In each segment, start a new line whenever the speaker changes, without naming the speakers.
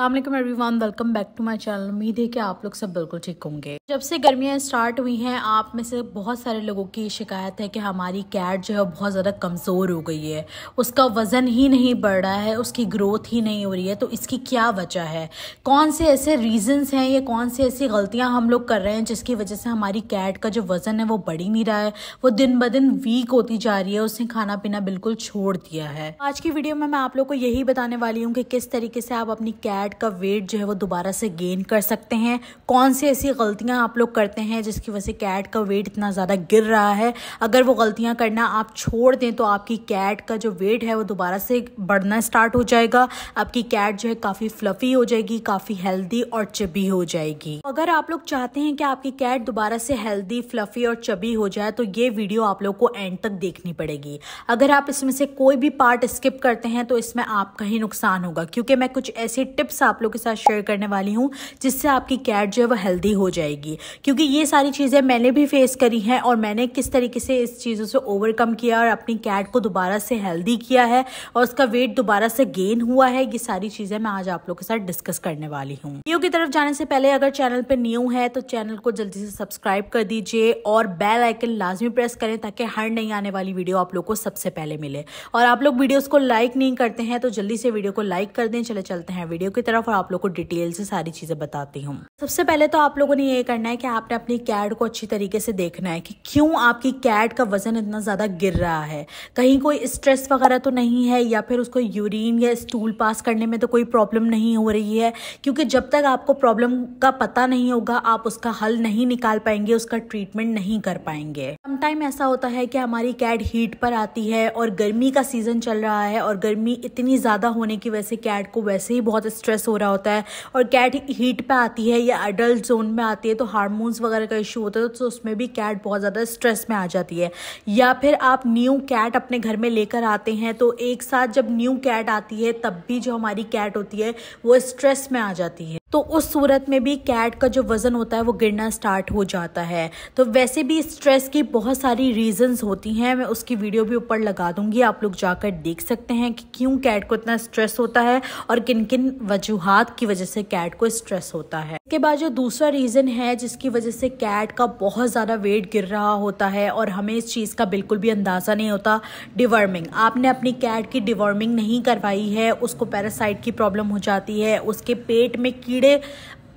अल्लाम everyone welcome back to my channel उम्मीद है कि आप लोग सब बिल्कुल ठीक होंगे जब से गर्मियां स्टार्ट हुई हैं आप में से बहुत सारे लोगों की शिकायत है कि हमारी कैट जो है बहुत ज़्यादा कमज़ोर हो गई है उसका वज़न ही नहीं बढ़ रहा है उसकी ग्रोथ ही नहीं हो रही है तो इसकी क्या वजह है कौन से ऐसे रीजन्स हैं या कौन सी ऐसी गलतियाँ हम लोग कर रहे हैं जिसकी वजह से हमारी कैट का जो वज़न है वो बढ़ ही नहीं रहा है वो दिन ब दिन वीक होती जा रही है उसने खाना पीना बिल्कुल छोड़ दिया है आज की वीडियो में मैं आप लोग को यही बताने वाली हूँ कि किस तरीके से आप अपनी कैट फैट का वेट जो है वो दोबारा से गेन कर सकते हैं कौन सी ऐसी गलतियां आप लोग करते हैं जिसकी वजह से कैट का वेट इतना ज़्यादा गिर रहा है अगर वो गलतियां करना आप छोड़ दें तो आपकी कैट का जो वेट है वो दोबारा से बढ़ना स्टार्ट हो जाएगा आपकी कैट जो है काफ़ी फ्लफ़ी हो जाएगी काफ़ी हेल्दी और चबी हो जाएगी अगर आप लोग चाहते हैं कि आपकी कैट दोबारा से हेल्दी फ्लफ़ी और चबी हो जाए तो ये वीडियो आप लोग को एंड तक देखनी पड़ेगी अगर आप इसमें से कोई भी पार्ट स्किप करते हैं तो इसमें आपका ही नुकसान होगा क्योंकि मैं कुछ ऐसी टिप्स टिप्स आप लोग के साथ शेयर करने वाली हूँ जिससे आपकी कैट जो है वो हेल्दी हो जाएगी क्योंकि ये सारी चीज़ें मैंने भी फेस करी हैं और मैंने किस तरीके से इस चीज़ों से ओवरकम किया और अपनी कैट को दोबारा से हेल्दी किया है और उसका वेट दोबारा से गेन हुआ है ये सारी चीज़ें मैं आज आप लोग के साथ डिस्कस करने वाली हूँ न्यू की तरफ जाने से पहले अगर चैनल पर न्यू है तो चैनल को जल्दी से सब्सक्राइब कर दीजिए और बेल आइकन लाजमी प्रेस करें ताकि हर नई आने वाली वीडियो आप लोग को सबसे पहले मिले और आप लोग वीडियोज़ को लाइक नहीं करते हैं तो जल्दी से वीडियो को लाइक कर दें चले चलते हैं वीडियो के की तरफ और आप लोग को डिटेल से सारी चीज़ें बताती हूँ सबसे पहले तो आप लोगों ने ये करना है कि आपने अपनी कैड को अच्छी तरीके से देखना है कि क्यों आपकी कैड का वजन इतना ज़्यादा गिर रहा है कहीं कोई स्ट्रेस वगैरह तो नहीं है या फिर उसको यूरिन या स्टूल पास करने में तो कोई प्रॉब्लम नहीं हो रही है क्योंकि जब तक आपको प्रॉब्लम का पता नहीं होगा आप उसका हल नहीं निकाल पाएंगे उसका ट्रीटमेंट नहीं कर पाएंगे समटाइम ऐसा होता है कि हमारी कैड हीट पर आती है और गर्मी का सीजन चल रहा है और गर्मी इतनी ज़्यादा होने की वजह से कैट को वैसे ही बहुत स्ट्रेस स्ट्रेस हो रहा होता है और कैट हीट पे आती है या एडल्ट जोन में आती है तो हारमोन्स वगैरह का इशू होता है तो उसमें भी कैट बहुत ज़्यादा स्ट्रेस में आ जाती है या फिर आप न्यू कैट अपने घर में लेकर आते हैं तो एक साथ जब न्यू कैट आती है तब भी जो हमारी कैट होती है वो स्ट्रेस में आ जाती है तो उस सूरत में भी कैट का जो वज़न होता है वो गिरना स्टार्ट हो जाता है तो वैसे भी स्ट्रेस की बहुत सारी रीजंस होती हैं मैं उसकी वीडियो भी ऊपर लगा दूंगी आप लोग जाकर देख सकते हैं कि क्यों कैट को इतना स्ट्रेस होता है और किन किन वजूहत की वजह से कैट को स्ट्रेस होता है इसके बाद जो दूसरा रीज़न है जिसकी वजह से कैट का बहुत ज़्यादा वेट गिर रहा होता है और हमें इस चीज़ का बिल्कुल भी अंदाज़ा नहीं होता डिवर्मिंग आपने अपनी कैट की डिवर्मिंग नहीं करवाई है उसको पैरासाइट की प्रॉब्लम हो जाती है उसके पेट में कीड़ कीड़े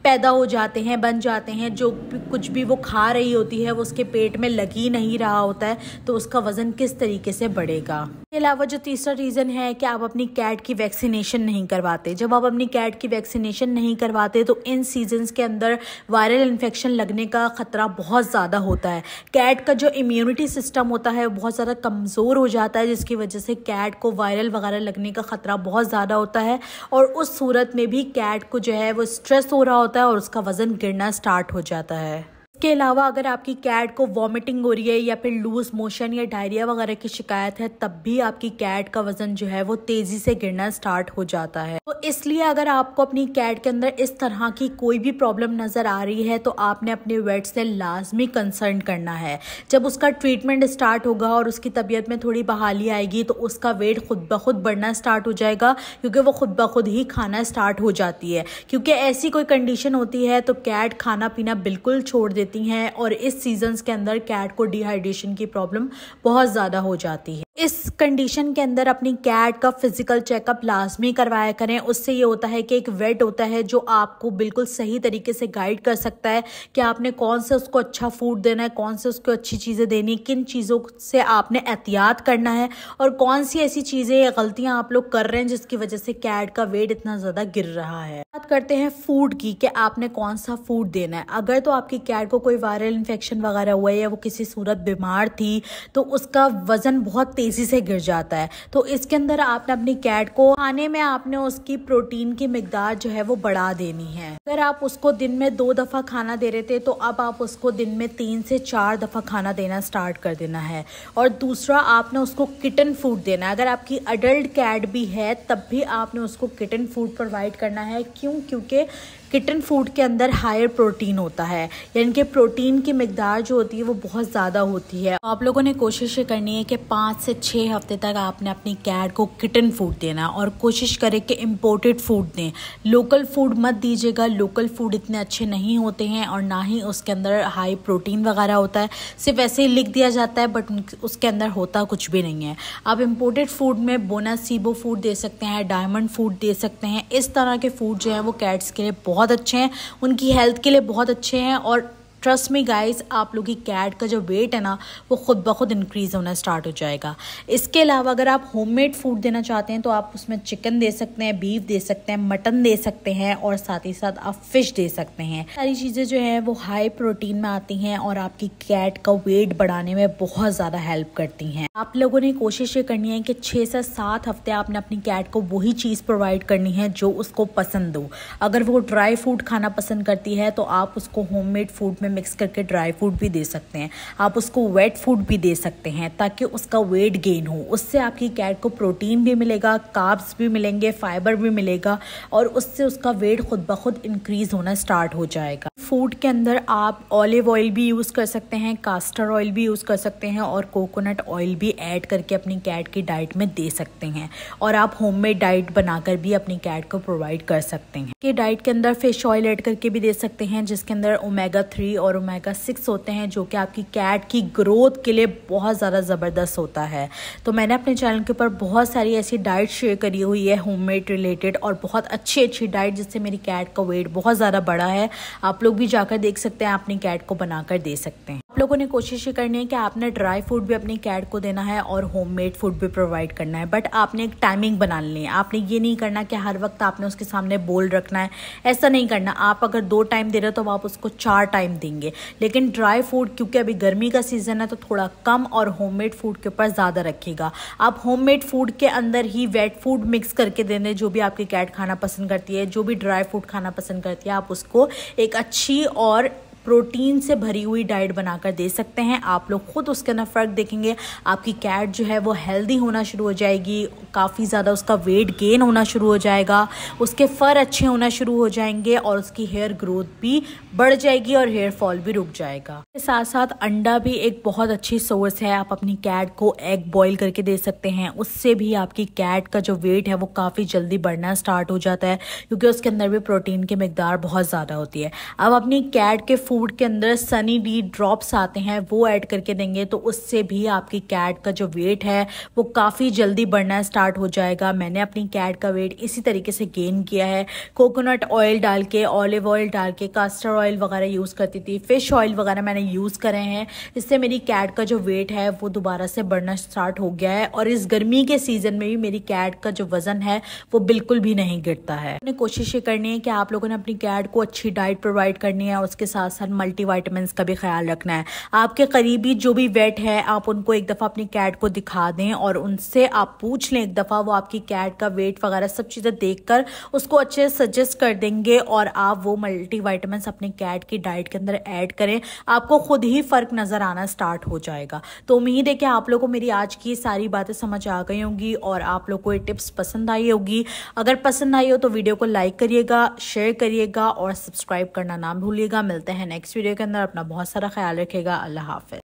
पैदा हो जाते हैं बन जाते हैं जो कुछ भी वो खा रही होती है वो उसके पेट में लग ही नहीं रहा होता है तो उसका वज़न किस तरीके से बढ़ेगा इसके अलावा जो तीसरा रीज़न है कि आप अपनी कैट की वैक्सीनेशन नहीं करवाते जब आप अपनी कैट की वैक्सीनेशन नहीं करवाते तो इन सीजन्स के अंदर वायरल इन्फेक्शन लगने का ख़तरा बहुत ज़्यादा होता है कैट का जो इम्यूनिटी सिस्टम होता है बहुत ज़्यादा कमज़ोर हो जाता है जिसकी वजह से कैट को वायरल वगैरह लगने का ख़तरा बहुत ज़्यादा होता है और उस सूरत में भी कैट को जो है वो स्ट्रेस हो रहा होता है और उसका वज़न गिरना स्टार्ट हो जाता है इसके अलावा अगर आपकी कैट को वॉमिटिंग हो रही है या फिर लूज मोशन या डायरिया वगैरह की शिकायत है तब भी आपकी कैट का वजन जो है वो तेजी से गिरना स्टार्ट हो जाता है तो इसलिए अगर आपको अपनी कैट के अंदर इस तरह की कोई भी प्रॉब्लम नजर आ रही है तो आपने अपने वेट से लाजमी कंसर्न करना है जब उसका ट्रीटमेंट स्टार्ट होगा और उसकी तबीयत में थोड़ी बहाली आएगी तो उसका वेट खुद ब खुद बढ़ना स्टार्ट हो जाएगा क्योंकि वो खुद ब खुद ही खाना स्टार्ट हो जाती है क्योंकि ऐसी कोई कंडीशन होती है तो कैट खाना पीना बिल्कुल छोड़ देती होती हैं और इस सीजन्स के अंदर कैट को डिहाइड्रेशन की प्रॉब्लम बहुत ज़्यादा हो जाती है इस कंडीशन के अंदर अपनी कैट का फिजिकल चेकअप लाजमी करवाया करें उससे ये होता है कि एक वेट होता है जो आपको बिल्कुल सही तरीके से गाइड कर सकता है कि आपने कौन से उसको अच्छा फूड देना है कौन से उसको अच्छी चीज़ें देनी किन चीज़ों से आपने एहतियात करना है और कौन सी ऐसी चीज़ें या गलतियाँ आप लोग कर रहे हैं जिसकी वजह से कैट का वेट इतना ज़्यादा गिर रहा है बात करते हैं फूड की कि आपने कौन सा फूड देना है अगर तो आपकी कैट को कोई वायरल इन्फेक्शन वगैरह हुआ है या वो किसी सूरत बीमार थी तो उसका वज़न बहुत तेज़ी से गिर जाता है तो इसके अंदर आपने अपनी कैट को खाने में आपने उसकी प्रोटीन की मकदार जो है वो बढ़ा देनी है अगर आप उसको दिन में दो दफ़ा खाना दे रहे थे तो अब आप उसको दिन में तीन से चार दफ़ा खाना देना स्टार्ट कर देना है और दूसरा आपने उसको किटन फूड देना है अगर आपकी अडल्ट कैट भी है तब भी आपने उसको किटन फूड प्रोवाइड करना है क्यों क्योंकि किटन फूड के अंदर हायर प्रोटीन होता है यानी कि प्रोटीन की मकदार जो होती है वो बहुत ज़्यादा होती है आप लोगों ने कोशिश करनी है कि पाँच से छः हफ्ते तक आपने अपनी कैट को किटन फूड देना और कोशिश करें कि इम्पोर्टेड फूड दें लोकल फूड मत दीजिएगा लोकल फूड इतने अच्छे नहीं होते हैं और ना ही उसके अंदर हाई प्रोटीन वगैरह होता है सिर्फ ऐसे ही लिख दिया जाता है बट उसके अंदर होता कुछ भी नहीं है आप इम्पोर्टेड फूड में बोना सीबो फूड दे सकते हैं डायमंड फूड दे सकते हैं इस तरह के फूड जो है वो कैट्स के लिए बहुत बहुत अच्छे हैं उनकी हेल्थ के लिए बहुत अच्छे हैं और ट्रस्ट मी गाइस आप लोग की कैट का जो वेट है ना वो खुद ब खुद इंक्रीज़ होना स्टार्ट हो जाएगा इसके अलावा अगर आप होममेड फूड देना चाहते हैं तो आप उसमें चिकन दे सकते हैं बीफ दे सकते हैं मटन दे सकते हैं और साथ ही साथ आप फिश दे सकते हैं सारी चीज़ें जो है वो हाई प्रोटीन में आती हैं और आपकी कैट का वेट बढ़ाने में बहुत ज़्यादा हेल्प करती हैं आप लोगों ने कोशिश ये करनी है कि छः से सात हफ्ते आपने अपनी कैट को वही चीज़ प्रोवाइड करनी है जो उसको पसंद हो अगर वो ड्राई फ्रूट खाना पसंद करती है तो आप उसको होम फूड में मिक्स करके ड्राई फ्रूट भी दे सकते हैं आप उसको वेट फूड भी दे सकते हैं ताकि उसका वेट गेन हो उससे आपकी कैट को प्रोटीन भी मिलेगा काब्स भी मिलेंगे फाइबर भी मिलेगा और उससे उसका वेट खुद ब खुद इंक्रीज़ होना स्टार्ट हो जाएगा फूड के अंदर आप ऑलिव ऑयल भी यूज़ कर सकते हैं कास्टर ऑयल भी यूज़ कर सकते हैं और कोकोनट ऑयल भी ऐड करके अपनी कैट की डाइट में दे सकते हैं और आप होममेड डाइट बनाकर भी अपनी कैट को प्रोवाइड कर सकते हैं कि डाइट के अंदर फिश ऑयल ऐड करके भी दे सकते हैं जिसके अंदर ओमेगा थ्री और ओमेगा सिक्स होते हैं जो कि आपकी कैट की ग्रोथ के लिए बहुत ज़्यादा ज़बरदस्त होता है तो मैंने अपने चैनल के ऊपर बहुत सारी ऐसी डाइट शेयर करी हुई है होम मेड रिलेटेड और बहुत अच्छी अच्छी डाइट जिससे मेरी कैट का वेट बहुत ज़्यादा बड़ा है आप लोग भी जाकर देख सकते हैं अपनी कैट को बनाकर दे सकते हैं लोगों ने कोशिशें करनी है कि आपने ड्राई फूड भी अपने कैट को देना है और होममेड फूड भी प्रोवाइड करना है बट आपने एक टाइमिंग बना लेनी है आपने ये नहीं करना कि हर वक्त आपने उसके सामने बोल रखना है ऐसा नहीं करना आप अगर दो टाइम दे रहे हो तो आप उसको चार टाइम देंगे लेकिन ड्राई फूड क्योंकि अभी गर्मी का सीज़न है तो थोड़ा कम और होम फूड के ऊपर ज़्यादा रखेगा आप होम फूड के अंदर ही वेट फूड मिक्स करके देने जो भी आपकी कैट खाना पसंद करती है जो भी ड्राई फूड खाना पसंद करती है आप उसको एक अच्छी और प्रोटीन से भरी हुई डाइट बनाकर दे सकते हैं आप लोग खुद उसके अंदर फ़र्क देखेंगे आपकी कैट जो है वो हेल्दी होना शुरू हो जाएगी काफ़ी ज़्यादा उसका वेट गेन होना शुरू हो जाएगा उसके फ़र अच्छे होना शुरू हो जाएंगे और उसकी हेयर ग्रोथ भी बढ़ जाएगी और हेयर फॉल भी रुक जाएगा इसके साथ साथ अंडा भी एक बहुत अच्छी सोर्स है आप अपनी कैट को एग बॉयल करके दे सकते हैं उससे भी आपकी कैट का जो वेट है वो काफ़ी जल्दी बढ़ना स्टार्ट हो जाता है क्योंकि उसके अंदर भी प्रोटीन की मकदार बहुत ज़्यादा होती है अब अपनी कैट के फूड के अंदर सनी डी ड्रॉप्स आते हैं वो ऐड करके देंगे तो उससे भी आपकी कैट का जो वेट है वो काफ़ी जल्दी बढ़ना स्टार्ट हो जाएगा मैंने अपनी कैट का वेट इसी तरीके से गेन किया है कोकोनट ऑयल डाल के ऑलिव ऑयल डाल के कास्टर ऑयल वगैरह यूज़ करती थी फ़िश ऑयल वगैरह मैंने यूज़ करे हैं इससे मेरी कैट का जो वेट है वो दोबारा से बढ़ना स्टार्ट हो गया है और इस गर्मी के सीज़न में भी मेरी कैट का जो वज़न है वो बिल्कुल भी नहीं गिरता है मैंने कोशिश ये करनी है कि आप लोगों ने अपनी कैट को अच्छी डाइट प्रोवाइड करनी है उसके साथ साथ साथ मल्टीवाइटमिन का भी ख्याल रखना है आपके करीबी जो भी वेट है आप उनको एक दफ़ा अपनी कैट को दिखा दें और उनसे आप पूछ लें एक दफ़ा वो आपकी कैट का वेट वगैरह सब चीज़ें देख कर उसको अच्छे से सजेस्ट कर देंगे और आप वो मल्टीवाइटमिन अपने कैट की डाइट के अंदर ऐड करें आपको खुद ही फ़र्क नज़र आना स्टार्ट हो जाएगा तो उम्मीद है कि आप लोगों को मेरी आज की सारी बातें समझ आ गई होंगी और आप लोग को ये टिप्स पसंद आई होगी अगर पसंद आई हो तो वीडियो को लाइक करिएगा शेयर करिएगा और सब्सक्राइब करना ना भूलिएगा मिलते हैं नेक्स्ट वीडियो के अंदर अपना बहुत सारा ख्याल रखेगा अल्लाह हाफिज़